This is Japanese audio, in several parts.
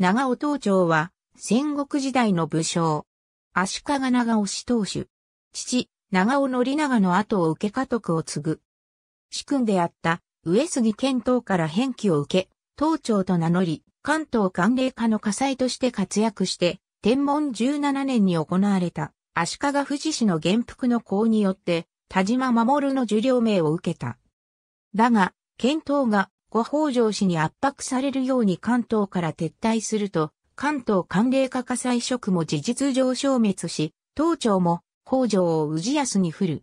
長尾東朝は、戦国時代の武将。足利長尾氏当主。父、長尾宣長の後を受け家督を継ぐ。主君であった上杉謙東から返記を受け、東朝と名乗り、関東官令化の火災として活躍して、天文17年に行われた足利富士氏の元服の功によって、田島守の受領名を受けた。だが、検討が後北条氏に圧迫されるように関東から撤退すると、関東寒冷化火災職も事実上消滅し、東朝も北条を氏康に振る。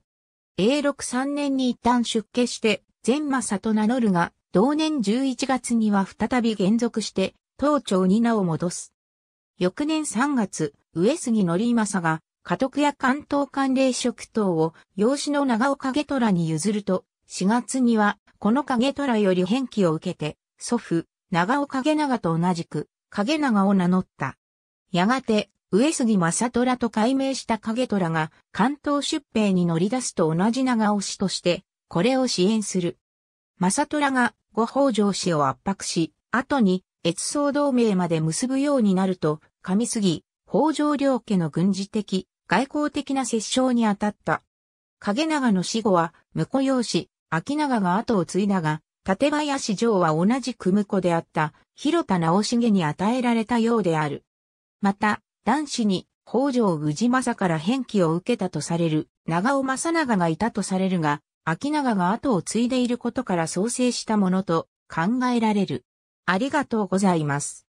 永禄3年に一旦出家して、全正と名乗るが、同年11月には再び減属して、東朝に名を戻す。翌年3月、上杉則政が、家督や関東関連職等を養子の長岡家虎に譲ると、4月にはこの影虎より返記を受けて、祖父、長尾影長と同じく、影長を名乗った。やがて、上杉正虎と改名した影虎が関東出兵に乗り出すと同じ長尾氏として、これを支援する。正虎がご北条氏を圧迫し、後に越総同盟まで結ぶようになると、上杉、北条両家の軍事的、外交的な折衝に当たった。影長の死後は、婿養子、秋長が後を継いだが、立林城は同じ組子であった広田直重に与えられたようである。また、男子に北条氏政から返記を受けたとされる長尾正長がいたとされるが、秋長が後を継いでいることから創生したものと考えられる。ありがとうございます。